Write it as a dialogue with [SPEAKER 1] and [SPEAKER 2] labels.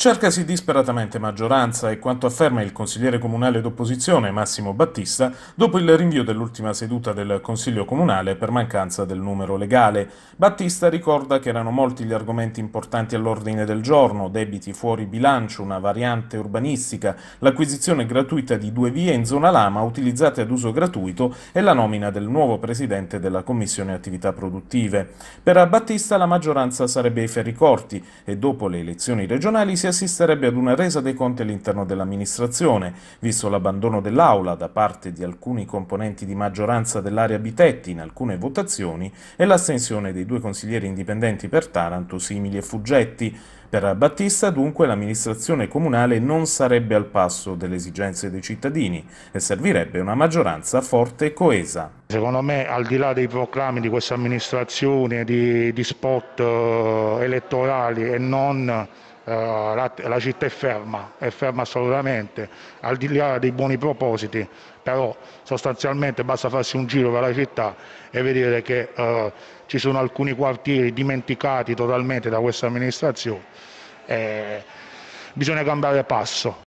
[SPEAKER 1] cercasi disperatamente maggioranza e quanto afferma il consigliere comunale d'opposizione Massimo Battista dopo il rinvio dell'ultima seduta del Consiglio Comunale per mancanza del numero legale. Battista ricorda che erano molti gli argomenti importanti all'ordine del giorno, debiti fuori bilancio, una variante urbanistica, l'acquisizione gratuita di due vie in zona lama utilizzate ad uso gratuito e la nomina del nuovo presidente della Commissione Attività Produttive. Per Battista la maggioranza sarebbe ai ferri corti e dopo le elezioni regionali si è assisterebbe ad una resa dei conti all'interno dell'amministrazione, visto l'abbandono dell'Aula da parte di alcuni componenti di maggioranza dell'area Bitetti in alcune votazioni e l'assenzione dei due consiglieri indipendenti per Taranto, Simili e Fuggetti. Per Battista, dunque, l'amministrazione comunale non sarebbe al passo delle esigenze dei cittadini e servirebbe una maggioranza forte e coesa. Secondo me, al di là dei proclami di questa
[SPEAKER 2] amministrazione, di, di spot eh, elettorali e non eh, la, la, città è ferma, è ferma assolutamente, al di là dei buoni propositi, però sostanzialmente basta farsi un giro per la città e vedere che eh, ci sono alcuni quartieri dimenticati totalmente da questa amministrazione. Eh, bisogna cambiare passo.